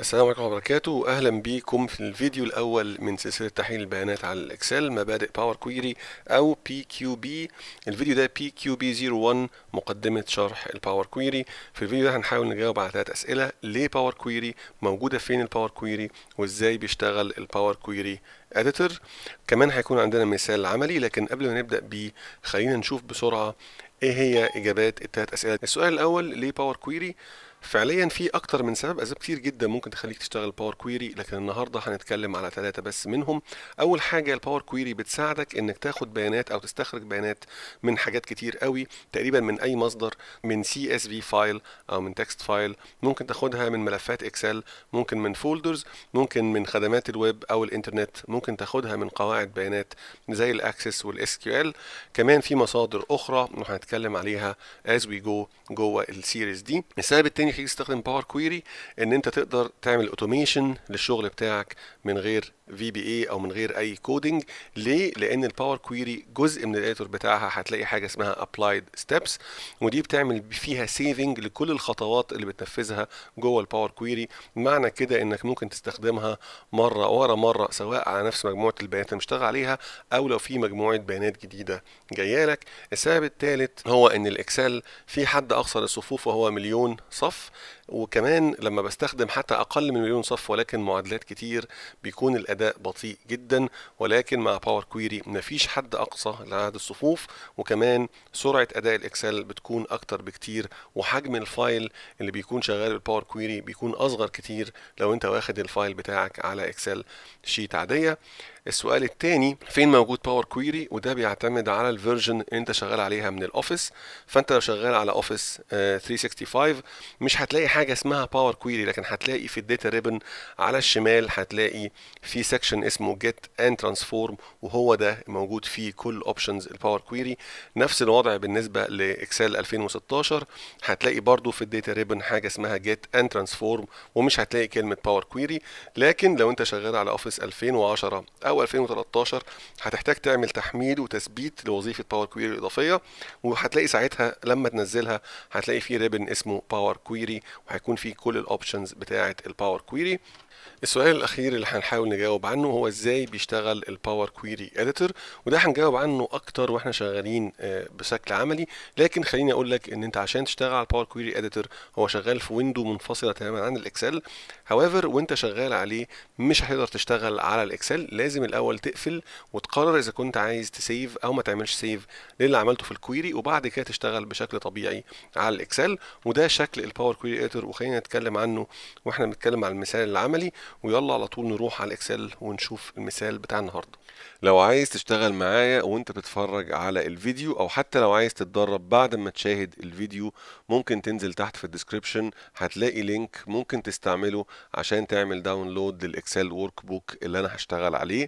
السلام عليكم ورحمه وبركاته واهلا بيكم في الفيديو الاول من سلسله تحليل البيانات على الاكسل مبادئ باور كويري او بي كيو بي الفيديو ده بي كيو بي 01 مقدمه شرح الباور كويري في الفيديو ده هنحاول نجاوب على ثلاث اسئله ليه باور كويري موجوده فين الباور كويري وازاي بيشتغل الباور كويري اديتور كمان هيكون عندنا مثال عملي لكن قبل ما نبدا بيه خلينا نشوف بسرعه ايه هي اجابات الثلاث اسئله السؤال الاول ليه باور كويري فعليا في اكتر من سبب اسباب كتير جدا ممكن تخليك تشتغل باور كويري لكن النهارده هنتكلم على ثلاثه بس منهم اول حاجه الباور كويري بتساعدك انك تاخد بيانات او تستخرج بيانات من حاجات كتير قوي تقريبا من اي مصدر من سي اس في فايل او من تكست فايل ممكن تاخدها من ملفات اكسل ممكن من فولدرز ممكن من خدمات الويب او الانترنت ممكن تاخدها من قواعد بيانات زي الاكسس والاس كيو ال كمان في مصادر اخرى هنتكلم عليها از وي جو جوه السيريز دي السبب التاني تاني حاجه تستخدم باور كويري ان انت تقدر تعمل اوتوميشن للشغل بتاعك من غير في بي اي او من غير اي كودنج ليه لان الباور كويري جزء من الاديتور بتاعها هتلاقي حاجه اسمها ابلايد ستيبس ودي بتعمل فيها سيفنج لكل الخطوات اللي بتنفذها جوه الباور كويري معنى كده انك ممكن تستخدمها مره ورا مره سواء على نفس مجموعه البيانات اللي مشتغل عليها او لو في مجموعه بيانات جديده جايه لك السبب الثالث هو ان الاكسل في حد اقصى للصفوف وهو مليون صف وكمان لما بستخدم حتى اقل من مليون صف ولكن معادلات كتير بيكون الاداء بطيء جدا ولكن مع باور كويري مفيش حد اقصى لعدد الصفوف وكمان سرعه اداء الاكسل بتكون اكتر بكتير وحجم الفايل اللي بيكون شغال بالباور كويري بيكون اصغر كتير لو انت واخد الفايل بتاعك على اكسل شيت عاديه السؤال الثاني فين موجود باور كويري وده بيعتمد على الفيرجن اللي انت شغال عليها من الاوفيس فانت لو شغال على اوفيس آه، 365 مش هتلاقي حاجه اسمها باور كويري لكن هتلاقي في الداتا ريبن على الشمال هتلاقي في سيكشن اسمه جيت اند ترانسفورم وهو ده موجود فيه كل اوبشنز الباور كويري نفس الوضع بالنسبه لاكسل 2016 هتلاقي برضو في الداتا ريبن حاجه اسمها جيت اند ترانسفورم ومش هتلاقي كلمه باور كويري لكن لو انت شغال على اوفيس 2010 او او 2013 هتحتاج تعمل تحميل وتثبيت لوظيفه باور كويري الاضافيه وهتلاقي ساعتها لما تنزلها هتلاقي في ريبن اسمه باور كويري وهيكون فيه كل الاوبشنز بتاعه الباور كويري السؤال الاخير اللي هنحاول نجاوب عنه هو ازاي بيشتغل الباور كويري اديتور وده هنجاوب عنه اكتر واحنا شغالين آه، بشكل عملي لكن خليني اقول لك ان انت عشان تشتغل على الباور كويري اديتور هو شغال في ويندو منفصله تماما عن الاكسل هاويفر وانت شغال عليه مش هتقدر تشتغل على الاكسل لازم الاول تقفل وتقرر اذا كنت عايز تسيف او ما تعملش سيف للي عملته في الكويري وبعد كده تشتغل بشكل طبيعي على الاكسل وده شكل الباور كويري اديتور وخلينا نتكلم عنه واحنا بنتكلم على المثال العملي ويلا على طول نروح على الاكسل ونشوف المثال بتاع النهارده لو عايز تشتغل معايا وانت بتتفرج على الفيديو او حتى لو عايز تتدرب بعد ما تشاهد الفيديو ممكن تنزل تحت في الديسكريبشن هتلاقي لينك ممكن تستعمله عشان تعمل داونلود للاكسل ورك بوك اللي انا هشتغل عليه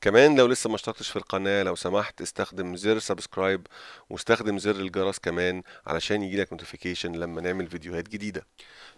كمان لو لسه ما اشتركتش في القناه لو سمحت استخدم زر سبسكرايب واستخدم زر الجرس كمان علشان يجيلك نوتيفيكيشن لما نعمل فيديوهات جديده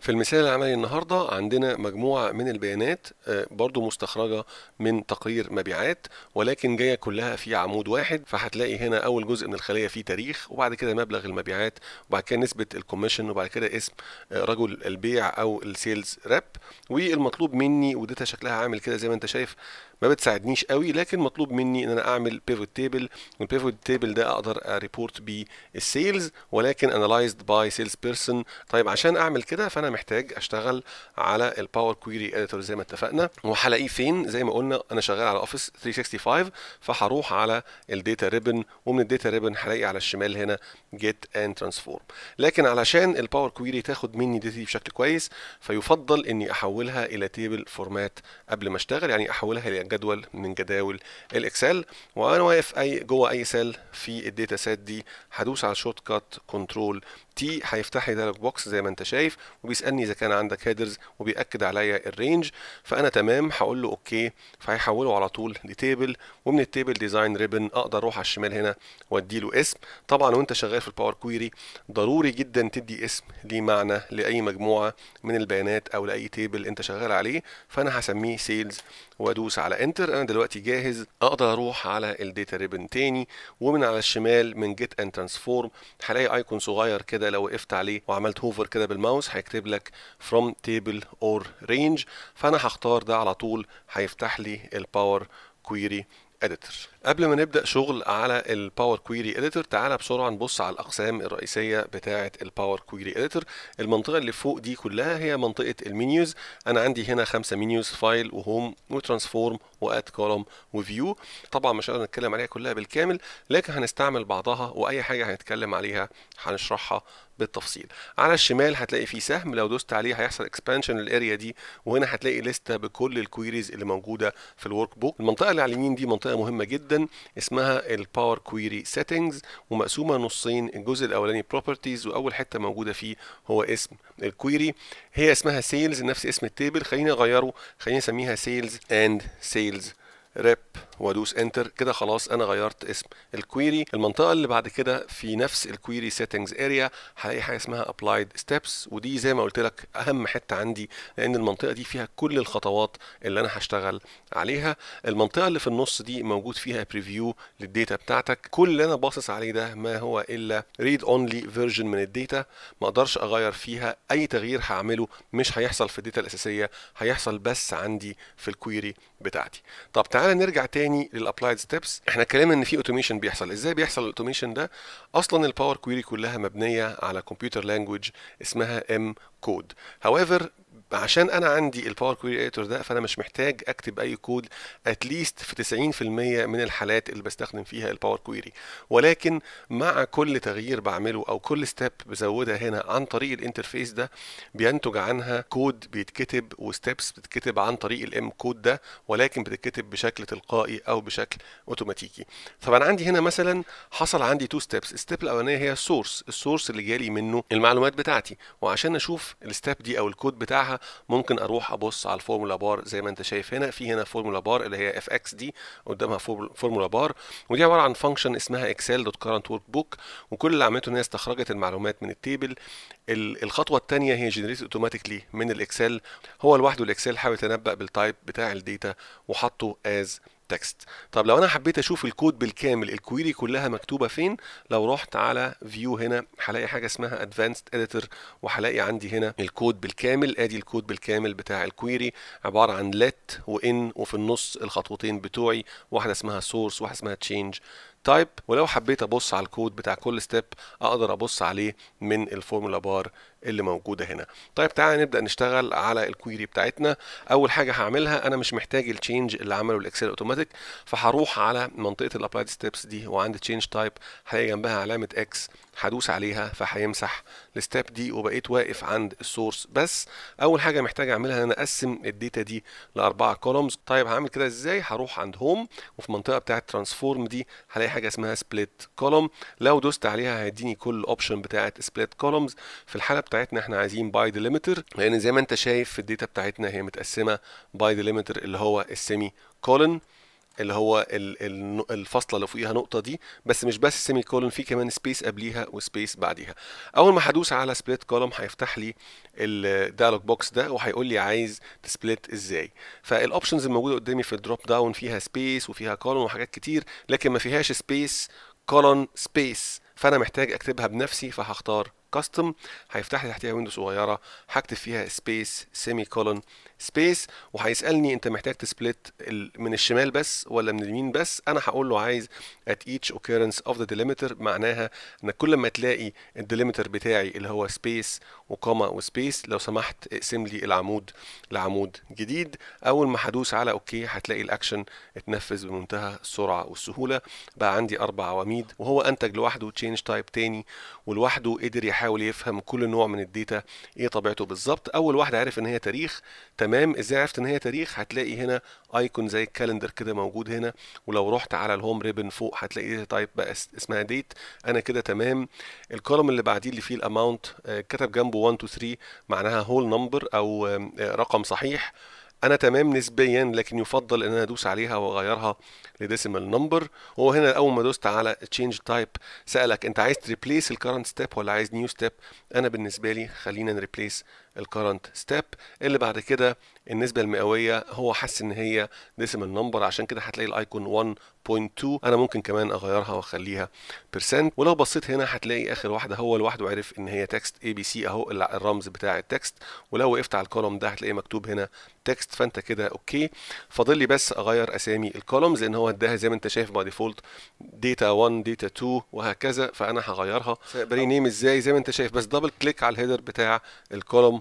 في المثال العملي النهارده عندنا مجموعه من البيانات آه، برضو مستخرجه من تقرير مبيعات ولكن جايه كلها في عمود واحد فهتلاقي هنا اول جزء من الخليه فيه تاريخ وبعد كده مبلغ المبيعات وبعد كده نسبه الكوميشن وبعد كده اسم آه، رجل البيع او السيلز راب والمطلوب مني وداتا شكلها عامل كده زي ما انت شايف ما بتساعدنيش قوي قوي لكن مطلوب مني ان انا اعمل بيفوت تيبل والبيفوت تيبل ده اقدر اريبورت بيه السيلز ولكن اناليزد باي سيلز بيرسون طيب عشان اعمل كده فانا محتاج اشتغل على الباور كويري اديتور زي ما اتفقنا وهلاقيه فين زي ما قلنا انا شغال على اوفيس 365 فهروح على الداتا ريبن ومن الداتا ريبن هلاقي على الشمال هنا جيت اند ترانسفورم لكن علشان الباور كويري تاخد مني داتا دي بشكل كويس فيفضل اني احولها الى تيبل فورمات قبل ما اشتغل يعني احولها الى جدول من جداول مداول الاكسل وانا واقف اي جوه اي سيل في الداتا سيت دي هدوس على شورت كات كنترول تي هيفتح لي دايلوج بوكس زي ما انت شايف وبيسالني اذا كان عندك هيدرز وبياكد عليا الرينج فانا تمام هقول له اوكي فهيحوله على طول لتيبل ومن التيبل ديزاين ريبن اقدر اروح على الشمال هنا وادي له اسم طبعا وانت شغال في الباور كويري ضروري جدا تدي اسم ليه معنى لاي مجموعه من البيانات او لاي تيبل انت شغال عليه فانا هسميه سيلز وادوس على انتر انا دلوقتي جاهز اقدر اروح على الداتا ريبن تاني ومن على الشمال من جيت اند ترانسفورم هلاقي ايكون صغير كده لو وقفت عليه وعملت هوفر كده بالماوس هيكتب لك from table or range فانا هختار ده على طول هيفتح لي الباور كويري اديتور قبل ما نبدا شغل على الباور كويري اديتور تعالى بسرعه نبص على الاقسام الرئيسيه بتاعه الباور كويري اديتور المنطقه اللي فوق دي كلها هي منطقه المنيوز انا عندي هنا خمسه منيوز فايل وهوم وترانسفورم واد كولوم وفيو طبعا مش هنقدر نتكلم عليها كلها بالكامل لكن هنستعمل بعضها واي حاجه هنتكلم عليها هنشرحها بالتفصيل على الشمال هتلاقي في سهم لو دوست عليه هيحصل اكسبانشن للاريا دي وهنا هتلاقي لسته بكل الكويريز اللي موجوده في الورك بوك المنطقه اللي على اليمين دي منطقه مهمه جدا اسمها الباور كويري سيتنجز ومقسومه نصين الجزء الاولاني بروبرتيز واول حته موجوده فيه هو اسم الكويري هي اسمها سيلز نفس اسم التيبل خليني اغيره خليني اسميها سيلز اند سيلز ريب وادوس انتر كده خلاص انا غيرت اسم الكويري المنطقه اللي بعد كده في نفس الكويري سيتنجز اريا هلاقي حاجه اسمها ابلايد ستيبس ودي زي ما قلت لك اهم حته عندي لان المنطقه دي فيها كل الخطوات اللي انا هشتغل عليها المنطقه اللي في النص دي موجود فيها بريفيو للديتا بتاعتك كل اللي انا باصص عليه ده ما هو الا ريد اونلي فيرجن من الديتا ما اقدرش اغير فيها اي تغيير هعمله مش هيحصل في الداتا الاساسيه هيحصل بس عندي في الكويري بتاعتي طب تعالى نرجع تاني تاني للابلايد ستيبس احنا اتكلمنا ان في اوتوميشن بيحصل ازاي بيحصل الاوتوميشن ده اصلا الباور كويري كلها مبنيه على كمبيوتر لانجوج اسمها ام كود هاويفر عشان انا عندي الباور كويري اديتور ده فانا مش محتاج اكتب اي كود اتليست في 90% من الحالات اللي بستخدم فيها الباور كويري ولكن مع كل تغيير بعمله او كل ستيب بزودها هنا عن طريق الانترفيس ده بينتج عنها كود بيتكتب وستيبس بتتكتب عن طريق الام كود ده ولكن بتتكتب بشكل تلقائي او بشكل اوتوماتيكي طبعا عندي هنا مثلا حصل عندي تو ستيبس الستيب الاولانيه هي السورس السورس اللي جالي منه المعلومات بتاعتي وعشان اشوف الستيب دي او الكود بتاعها ممكن اروح ابص على الفورمولا بار زي ما انت شايف هنا في هنا فورمولا بار اللي هي اف اكس دي قدامها فورمولا بار ودي عباره عن فانكشن اسمها اكسل دوت كارنت ورك بوك وكل اللي عملته ان هي استخرجت المعلومات من التيبل الخطوه الثانيه هي جنريت اوتوماتيكلي من الاكسل هو لوحده الاكسل حاول يتنبأ بالتايب بتاع الداتا وحطه از التكست طب لو انا حبيت اشوف الكود بالكامل الكويري كلها مكتوبه فين لو رحت على فيو هنا هلاقي حاجه اسمها ادفانسد اديتور وهلاقي عندي هنا الكود بالكامل ادي الكود بالكامل بتاع الكويري عباره عن لت وان وفي النص الخطوتين بتوعي واحده اسمها سورس واحده اسمها تشينج تايب ولو حبيت ابص على الكود بتاع كل ستيب اقدر ابص عليه من الفورمولا بار اللي موجوده هنا طيب تعالى نبدا نشتغل على الكويري بتاعتنا اول حاجه هعملها انا مش محتاج التشينج اللي عمله الاكسل اوتوماتيك فهروح على منطقه الابلايد ستيبس دي وعند تشينج تايب هلاقي جنبها علامه اكس هدوس عليها فهيمسح الستيب دي وبقيت واقف عند السورس بس اول حاجه محتاج اعملها ان انا اقسم الداتا دي لاربعه كولومز طيب هعمل كده ازاي هروح عند هوم وفي المنطقه بتاعه ترانسفورم دي هلاقي حاجه اسمها سبليت كولوم لو دوست عليها هيديني كل الاوبشن بتاعه سبليت كولومز في الحاله بتاعتنا احنا عايزين باي ديليمتر لان زي ما انت شايف في الداتا بتاعتنا هي متقسمه باي ديليمتر اللي هو السيمي كولن اللي هو الفاصله اللي فوقيها نقطه دي بس مش بس سيمي كولن في كمان سبيس قبليها وسبيس بعديها اول ما هدوس على سبليت كولوم هيفتح لي الديالوج بوكس ده وهيقول لي عايز تسبليت ازاي فالاوبشنز الموجوده قدامي في الدروب داون فيها سبيس وفيها كولن وحاجات كتير لكن ما فيهاش سبيس كولن سبيس فانا محتاج اكتبها بنفسي فهختار كاستم هيفتح لي تحتها ويندو صغيره هكتب فيها سبيس سيمي كولون سبيس وهيسالني انت محتاج تسبلت من الشمال بس ولا من اليمين بس انا هقول له عايز at each occurrence of the delimiter معناها ان كل ما تلاقي الديليمتر بتاعي اللي هو سبيس وكوما وسبيس لو سمحت اقسم لي العمود لعمود جديد اول ما هدوس على اوكي هتلاقي الاكشن اتنفذ بمنتهى السرعه والسهوله بقى عندي اربع عواميد وهو انتج لوحده تشينج تايب تاني ولوحده قدر يحاول يفهم كل نوع من الداتا ايه طبيعته بالظبط اول واحده عرف ان هي تاريخ تمام ازاي عرفت ان هي تاريخ هتلاقي هنا ايكون زي الكالندر كده موجود هنا ولو رحت على الهوم ريبن فوق هتلاقي تايب بقى اسمها ديت انا كده تمام الكولوم اللي بعديه اللي فيه الاماونت آه، كتب جنبه 1 2 3 معناها هول نمبر او آه، رقم صحيح انا تمام نسبيا لكن يفضل ان انا ادوس عليها واغيرها لديسيمال نمبر هو هنا اول ما دوست على تشينج تايب سالك انت عايز تريبليس الكرنت ستيب ولا عايز نيو ستيب انا بالنسبه لي خلينا نريبليس الكرنت ستيب اللي بعد كده النسبه المئويه هو حس ان هي ديسيمال نمبر عشان كده هتلاقي الايكون 1.2 انا ممكن كمان اغيرها واخليها بيرسنت ولو بصيت هنا هتلاقي اخر واحده هو لوحده عرف ان هي تكست اي بي سي اهو الرمز بتاع التكست ولو وقفت على الكولوم ده هتلاقيه مكتوب هنا تكست فانت كده اوكي فاضل لي بس اغير اسامي الكولومز لان هو اداها زي ما انت شايف باي ديفولت داتا 1 داتا 2 وهكذا فانا هغيرها بري نيم ازاي زي ما انت شايف بس دبل كليك على الهيدر بتاع الكولوم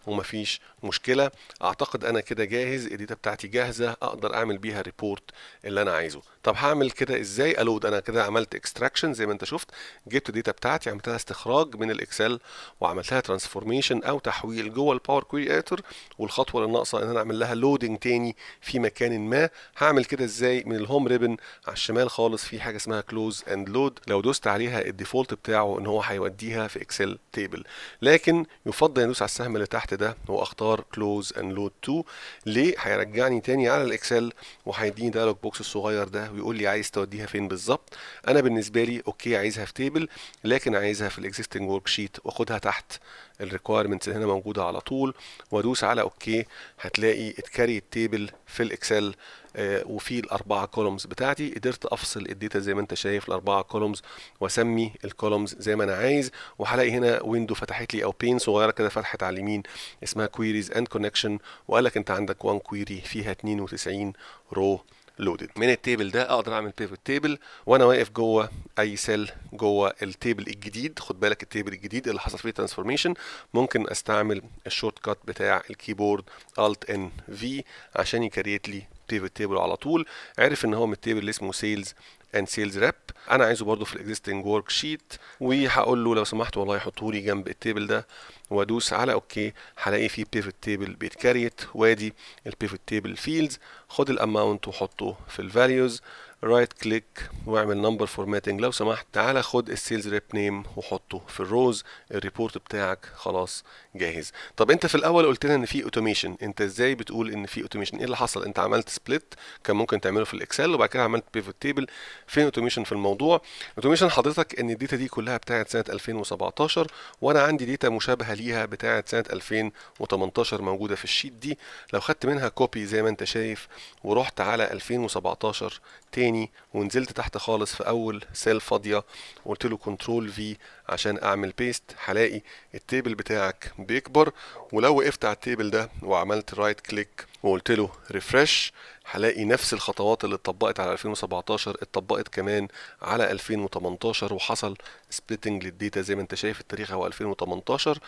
ومفيش مشكله اعتقد انا كده جاهز الداتا بتاعتي جاهزه اقدر اعمل بيها ريبورت اللي انا عايزه طب هعمل كده ازاي الود انا كده عملت اكستراكشن زي ما انت شفت جبت الداتا بتاعتي عملت لها استخراج من الاكسل وعملت لها ترانسفورميشن او تحويل جوه الباور كويري اديتور والخطوه اللي ناقصه ان انا اعمل لها لودنج تاني في مكان ما هعمل كده ازاي من الهوم ريبن على الشمال خالص في حاجه اسمها كلوز اند لود لو دوست عليها الديفولت بتاعه ان هو هيوديها في اكسل تيبل لكن يفضل ندوس على السهم اللي تحت تحت ده واختار كلوز اند لود 2 ليه هيرجعني تاني على الاكسل وهيديني دايلوج بوكس الصغير ده ويقول لي عايز توديها فين بالظبط انا بالنسبه لي اوكي عايزها في تيبل لكن عايزها في الاكزيستنج ورك شيت واخدها تحت الريكويرمنتس هنا موجوده على طول وادوس على اوكي هتلاقي اتكاري تيبل في الاكسل آه، وفي الاربعه كولومز بتاعتي قدرت افصل الداتا زي ما انت شايف الاربعه كولومز واسمي الكولومز زي ما انا عايز وهلاقي هنا ويندو فتحت لي او بين صغيره كده فتحت على اليمين اسمها كويريز اند كونكشن وقال لك انت عندك وان كويري فيها 92 رو لودد من التيبل ده اقدر اعمل بيفوت تيبل وانا واقف جوه اي سيل جوه التيبل الجديد خد بالك التيبل الجديد اللي حصل فيه ترانسفورميشن ممكن استعمل الشورت كات بتاع الكيبورد الت ان في عشان يكريت لي بيفوت تيبل على طول عرف ان هو من التيبل اللي اسمه سيلز اند سيلز ريب انا عايزه برده في الاكزيستنج ورك شيت وهقول له لو سمحت والله حطه لي جنب التيبل ده وادوس على اوكي هلاقي فيه بيفت تيبل بيتكريت وادي البيفت تيبل فيلدز خد الاماونت وحطه في الفاليوز رايت كليك واعمل نمبر فورماتنج لو سمحت تعالى خد السيلز ريب نيم وحطه في الروز الريبورت بتاعك خلاص جاهز طب انت في الاول قلت لنا ان في اوتوميشن انت ازاي بتقول ان في اوتوميشن ايه اللي حصل انت عملت سبليت كان ممكن تعمله في الاكسل وبعد كده عملت بيفوت تيبل فين اوتوميشن في الموضوع اوتوميشن حضرتك ان الداتا دي كلها بتاعت سنه 2017 وانا عندي داتا مشابهه ليها بتاعت سنه 2018 موجوده في الشيت دي لو خدت منها كوبي زي ما انت شايف ورحت على 2017 تاني تاني ونزلت تحت خالص في اول سيل فاضيه وقلت له كنترول في عشان اعمل بيست هلاقي التيبل بتاعك بيكبر ولو وقفت على التيبل ده وعملت رايت كليك وقلت له ريفرش هلاقي نفس الخطوات اللي اتطبقت على 2017 اتطبقت كمان على 2018 وحصل سبليتنج للديتا زي ما انت شايف التاريخ هو 2018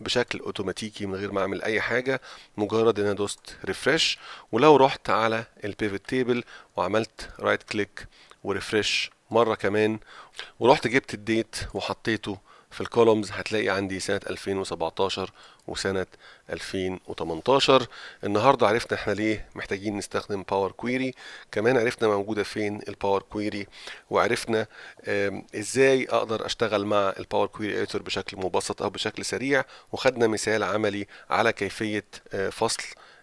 بشكل اوتوماتيكي من غير ما اعمل اي حاجه مجرد ان انا دوست ريفرش ولو رحت على البيفت تيبل وعملت رايت كليك وريفرش مره كمان ورحت جبت الديت وحطيته في الكولومز هتلاقي عندي سنة 2017 وسنة 2018 النهاردة عرفنا احنا ليه محتاجين نستخدم باور كويري كمان عرفنا موجودة فين الباور كويري وعرفنا ازاي اقدر اشتغل مع الباور كويري اديتور بشكل مبسط او بشكل سريع وخدنا مثال عملي على كيفية آه، فصل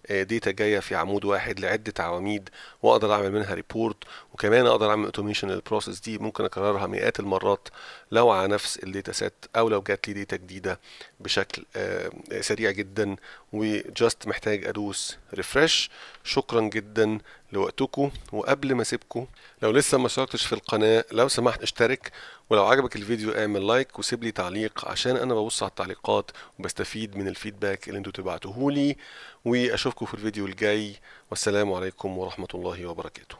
ديتا آه، جايه في عمود واحد لعده عواميد واقدر اعمل منها ريبورت وكمان اقدر اعمل اوتوميشن للبروسيس دي ممكن اكررها مئات المرات لو على نفس الداتا سيت او لو جات لي داتا جديده بشكل آه، سريع جدا وجاست محتاج ادوس ريفرش شكرا جدا لوقتكم وقبل ما اسيبكم لو لسه ما اشتركتش في القناه لو سمحت اشترك ولو عجبك الفيديو اعمل لايك وسيب لي تعليق عشان انا ببص على التعليقات وبستفيد من الفيدباك اللي انتوا تبعتوه لي واشوفكم في الفيديو الجاي والسلام عليكم ورحمه الله وبركاته